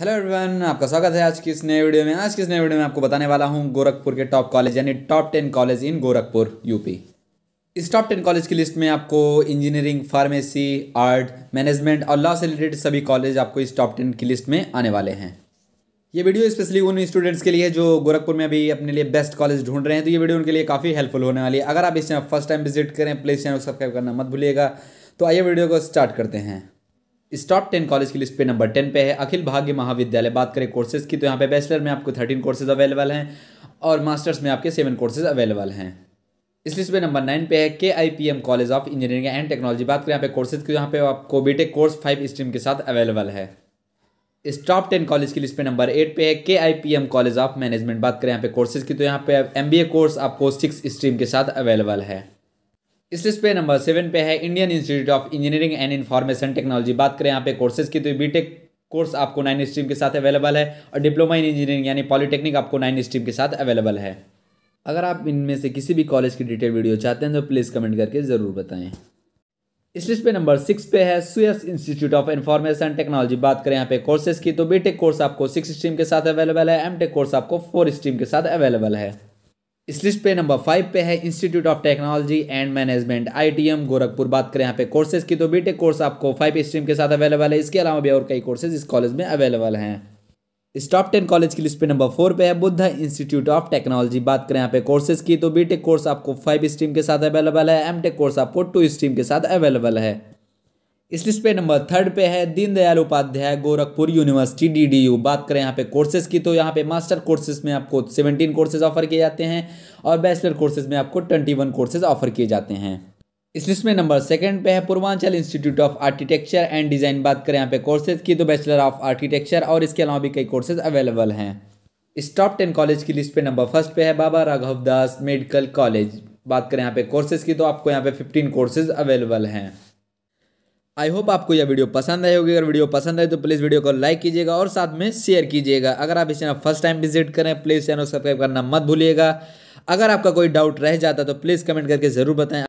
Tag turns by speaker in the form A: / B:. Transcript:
A: hello everyone आपका स्वागत है आज की इस नए वीडियो में आज की इस नए वीडियो में आपको बताने वाला हूँ गोरखपुर के टॉप कॉलेज यानी top ten college in Gorakhpur UP इस टॉप टेन कॉलेज की लिस्ट में आपको इंजीनियरिंग फार्मेसी आर्ट मैनेजमेंट और लॉ से रिलेटेड सभी कॉलेज आपको इस टॉप टेन की लिस्ट में आने वाले हैं ये वीडियो स्पेशली उन स्टूडेंट्स के लिए जो गोरखपुर में अभी अपने लिए बेस्ट कॉलेज ढूंढ रहे हैं तो ये वीडियो उनके लिए काफ़ी हेल्पफुल होने वाली है अगर आप इस चैनल फर्स्ट टाइम विजिट करें प्लीज़ चैनल सब्सक्राइब करना मत भूलिएगा तो आइए वीडियो को स्टार्ट करते हैं इस टॉप टेन कॉलेज की लिस्ट पे नंबर टेन पे है अखिल भाग्य महाविद्यालय बात करें कोर्सेज की तो यहाँ पे बैचलर में आपको थर्टीन कोर्सेज अवेलेबल हैं और मास्टर्स में आपके सेवन कोर्सेज अवेलेबल हैं इस लिस्ट पे नंबर नाइन पे है K I P M college of engineering and technology बात करें यहाँ पे कोर्सेज की यहाँ पे आपको बीटेक कोर्स फाइव स्ट्रीम के साथ अवेलेबल है इस टॉप टेन कॉलेज की लिस्ट पे नंबर एट पे है K I P M college of management बात करें यहाँ पे कोर्सेज की तो यहाँ पे एम बी ए कोर्स आपको सिक्स स्ट्रीम के साथ अवेलेबल है इस लिस्ट पे नंबर सेवन पे है Indian institute of engineering and information technology बात करें यहाँ पे कोर्सेज की तो बीटेक कोर्स आपको नाइन स्ट्रीम के साथ अवेलेबल है और डिप्लोमा इन इंजीनियरिंग यानी पॉलिटेक्निक आपको नाइन स्ट्रीम के साथ अवेलेबल है अगर आप इनमें से किसी भी कॉलेज की डिटेल वीडियो चाहते हैं तो प्लीज़ कमेंट करके ज़रूर बताएं इस लिस्ट पे नंबर सिक्स पे है Suyash institute of information technology बात करें यहाँ पे कोर्सेज की तो बीटेक कोर्स आपको सिक्स स्ट्रीम के साथ अवेलेबल है एमटेक कोर्स आपको फोर स्ट्रीम के साथ अवेलेबल है इस लिस्ट पे नंबर फाइव पे है institute of technology and management ITM Gorakhpur बात करें यहाँ पे कोर्सेज की तो बीटेक कोर्स आपको फाइव स्ट्रीम के साथ अवेलेबल है इसके अलावा भी और कई कोर्सेज इस कॉलेज में अवेलेबल हैं इस टॉप टेन कॉलेज की लिस्ट पे नंबर फोर पे है बुद्ध इंस्टीट्यूट ऑफ टेक्नोलॉजी बात करें यहाँ पे कोर्सेज की तो बीटेक कोर्स आपको फाइव स्ट्रीम के साथ अवेलेबल है एमटेक कोर्स आपको टू स्ट्रीम के साथ अवेलेबल है इस लिस्ट पे नंबर थर्ड पे है दीनदयाल उपाध्याय गोरखपुर यूनिवर्सिटी डीडीयू बात करें यहाँ पे कोर्सेज की तो यहाँ पे मास्टर कोर्सेज में आपको सेवनटीन कोर्सेज ऑफर किए जाते हैं और बैचलर कोर्सेज में आपको ट्वेंटी वन कोर्सेज ऑफर किए जाते हैं इस लिस्ट में नंबर सेकंड पे है Purvanchal institute of architecture and design बात करें यहाँ पे कोर्सेज की तो बैचलर ऑफ आर्किटेक्चर और इसके अलावा भी कई कोर्सेज अवेलेबल हैं इस टॉप टेन कॉलेज की लिस्ट पे नंबर फर्स्ट पे है बाबा राघव दास मेडिकल कॉलेज बात करें यहाँ पे कोर्सेज की तो आपको यहाँ पे फिफ्टीन कोर्सेज अवेलेबल हैं आई होप आपको यह वीडियो पसंद आई होगी अगर वीडियो पसंद आए तो प्लीज़ वीडियो को लाइक कीजिएगा और साथ में शेयर कीजिएगा अगर आप इस चैनल फर्स्ट टाइम विजिट करें प्लीज़ चैनल सब्सक्राइब करना मत भूलिएगा अगर आपका कोई डाउट रह जाता तो प्लीज़ कमेंट करके ज़रूर बताएं